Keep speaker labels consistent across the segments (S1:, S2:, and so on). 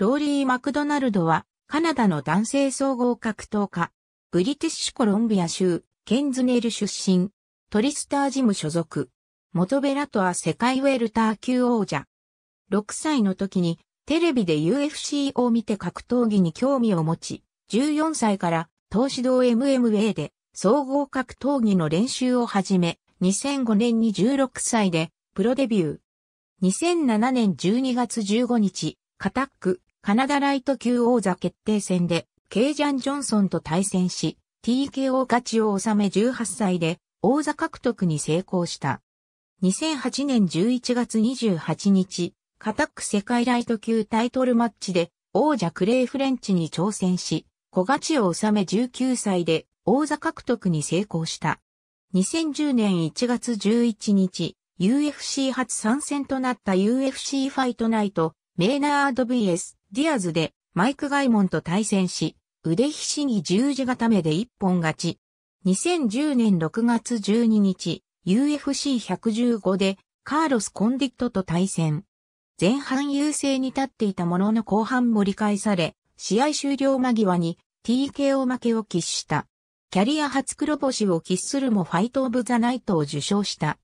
S1: ローリー・マクドナルドは、カナダの男性総合格闘家、ブリティッシュコロンビア州、ケンズネル出身、トリスタージム所属、元ベラトア世界ウェルター級王者。6歳の時に、テレビで UFC を見て格闘技に興味を持ち、14歳から東指導 MMA で総合格闘技の練習を始め、2005年に16歳でプロデビュー。2007年12月15日、カタックカナダライト級王座決定戦で、ケイジャン・ジョンソンと対戦し、TKO 勝ちを収め18歳で、王座獲得に成功した。2008年11月28日、カタック世界ライト級タイトルマッチで、王者クレイ・フレンチに挑戦し、小勝ちを収め19歳で、王座獲得に成功した。2010年1月11日、UFC 初参戦となった UFC ファイトナイト、メイナード VS ディアズでマイク・ガイモンと対戦し、腕ひしぎ十字固めで一本勝ち。2010年6月12日、UFC115 でカーロス・コンディットと対戦。前半優勢に立っていたものの後半盛り返され、試合終了間際に TKO 負けを喫した。キャリア初黒星を喫するもファイト・オブ・ザ・ナイトを受賞した。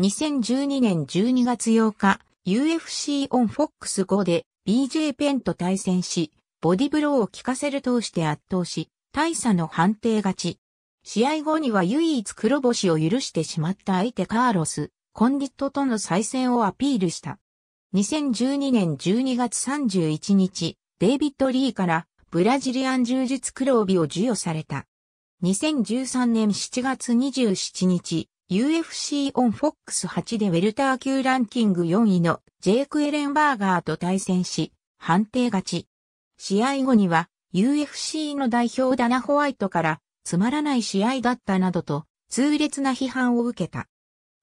S1: 2012年12月8日、UFC オン・フォックス5で BJ ペンと対戦し、ボディブローを効かせる通して圧倒し、大差の判定勝ち。試合後には唯一黒星を許してしまった相手カーロス、コンディットとの再戦をアピールした。2012年12月31日、デイビッド・リーからブラジリアン柔術黒帯を授与された。2013年7月27日、UFC オン FOX8 でウェルター級ランキング4位のジェイク・エレンバーガーと対戦し、判定勝ち。試合後には UFC の代表ダナ・ホワイトからつまらない試合だったなどと痛烈な批判を受けた。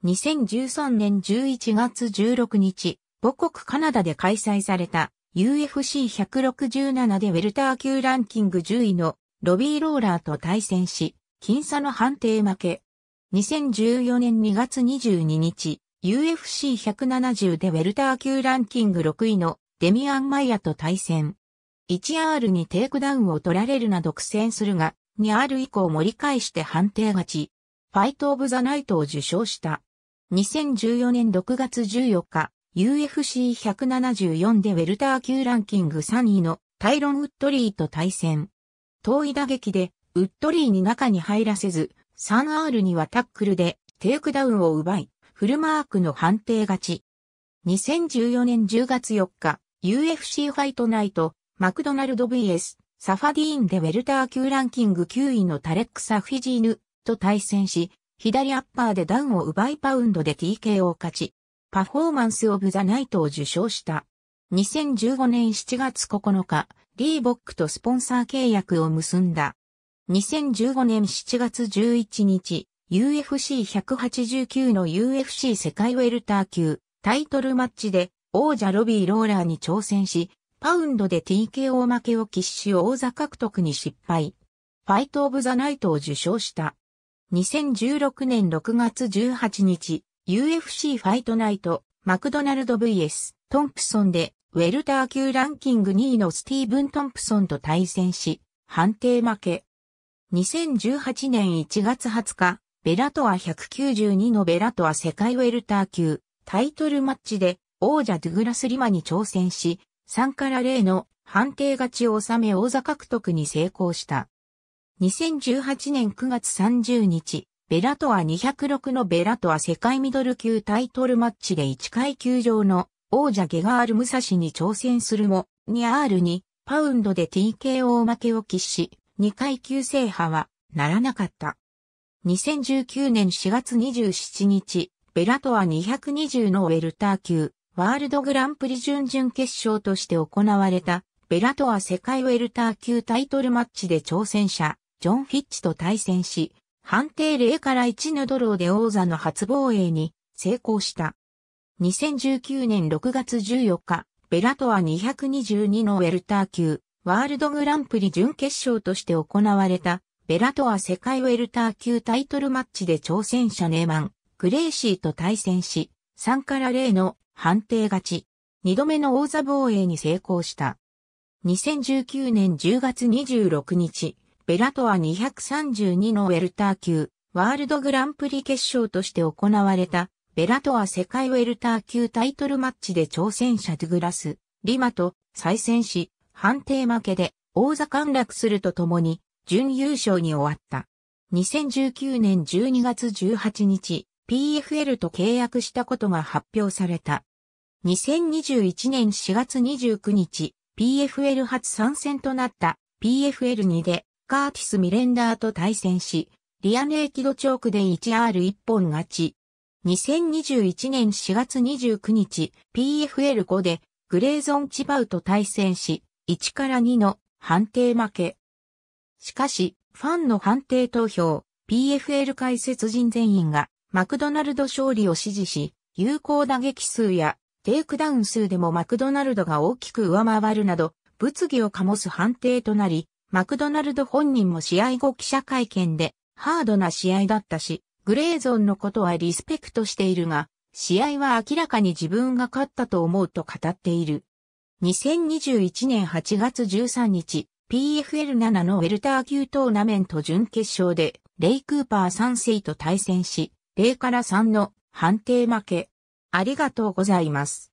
S1: 2013年11月16日、母国カナダで開催された UFC167 でウェルター級ランキング10位のロビー・ローラーと対戦し、僅差の判定負け。2014年2月22日、UFC170 でウェルター級ランキング6位のデミアン・マイヤと対戦。1R にテイクダウンを取られるなど苦戦するが、2R 以降盛り返して判定勝ち。ファイト・オブ・ザ・ナイトを受賞した。2014年6月14日、UFC174 でウェルター級ランキング3位のタイロン・ウッドリーと対戦。遠い打撃で、ウッドリーに中に入らせず、3R にはタックルでテイクダウンを奪い、フルマークの判定勝ち。2014年10月4日、UFC ファイトナイト、マクドナルド VS、サファディーンでウェルター級ランキング9位のタレックサ・フィジーヌと対戦し、左アッパーでダウンを奪いパウンドで TK を勝ち、パフォーマンスオブザナイトを受賞した。2015年7月9日、リーボックとスポンサー契約を結んだ。2015年7月11日、UFC189 の UFC 世界ウェルター級タイトルマッチで王者ロビー・ローラーに挑戦し、パウンドで TKO 負けを喫し王座獲得に失敗。ファイト・オブ・ザ・ナイトを受賞した。2016年6月18日、UFC ファイトナイト、マクドナルド VS、トンプソンで、ウェルター級ランキング2位のスティーブン・トンプソンと対戦し、判定負け。2018年1月20日、ベラトア192のベラトア世界ウェルター級タイトルマッチで王者ドゥグラス・リマに挑戦し、3から0の判定勝ちを収め王座獲得に成功した。2018年9月30日、ベラトア206のベラトア世界ミドル級タイトルマッチで1階級上の王者ゲガール・ムサシに挑戦するも、ニャールにパウンドで TKO 負けを喫し、2階級制覇はならなかった。2019年4月27日、ベラトア220のウェルター級、ワールドグランプリ準々決勝として行われた、ベラトア世界ウェルター級タイトルマッチで挑戦者、ジョン・フィッチと対戦し、判定0から1のドローで王座の初防衛に成功した。2019年6月14日、ベラトア222のウェルター級、ワールドグランプリ準決勝として行われた、ベラトア世界ウェルター級タイトルマッチで挑戦者ネーマン、グレーシーと対戦し、3から0の判定勝ち、2度目の王座防衛に成功した。2019年10月26日、ベラトア232のウェルター級、ワールドグランプリ決勝として行われた、ベラトア世界ウェルター級タイトルマッチで挑戦者ドゥグラス、リマと再戦し、判定負けで王座陥落するとともに、準優勝に終わった。2019年12月18日、PFL と契約したことが発表された。2021年4月29日、PFL 初参戦となった PFL2 でカーティス・ミレンダーと対戦し、リアネーキドチョークで 1R1 本勝ち。2021年4月29日、PFL5 でグレーゾン・チバウと対戦し、1から2の判定負け。しかし、ファンの判定投票、PFL 解説人全員がマクドナルド勝利を支持し、有効打撃数やテイクダウン数でもマクドナルドが大きく上回るなど、物議を醸す判定となり、マクドナルド本人も試合後記者会見で、ハードな試合だったし、グレーゾンのことはリスペクトしているが、試合は明らかに自分が勝ったと思うと語っている。2021年8月13日、PFL7 のウェルター級トーナメント準決勝で、レイ・クーパー3世と対戦し、0から3の判定負け。ありがとうございます。